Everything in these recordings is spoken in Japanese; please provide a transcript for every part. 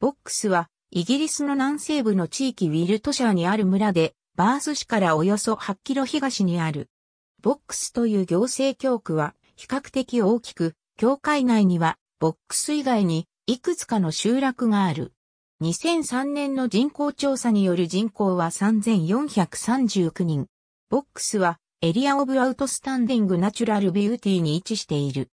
ボックスは、イギリスの南西部の地域ウィルトシャーにある村で、バース市からおよそ8キロ東にある。ボックスという行政教区は、比較的大きく、教会内には、ボックス以外に、いくつかの集落がある。2003年の人口調査による人口は3439人。ボックスはエリアオブアウトスタンディングナチュラルビューティーに位置している。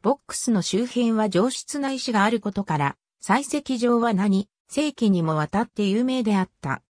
ボックスの周辺は上質な石があることから、採石場は何世紀にもわたって有名であった。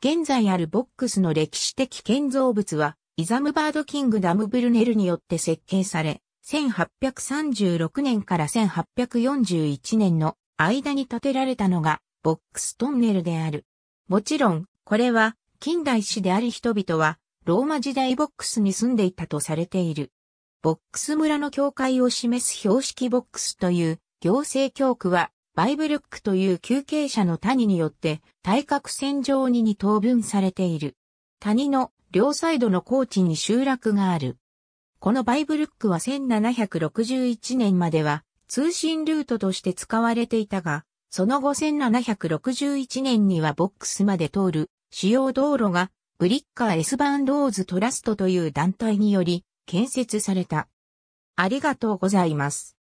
現在あるボックスの歴史的建造物は、イザムバードキングダムブルネルによって設計され、1836年から1841年の間に建てられたのが、ボックストンネルである。もちろん、これは、近代史である人々は、ローマ時代ボックスに住んでいたとされている。ボックス村の境界を示す標識ボックスという行政教区は、バイブルックという休憩者の谷によって対角線上にに等分されている。谷の両サイドの高地に集落がある。このバイブルックは1761年までは通信ルートとして使われていたが、その後1761年にはボックスまで通る主要道路がブリッカー・エスバン・ローズ・トラストという団体により建設された。ありがとうございます。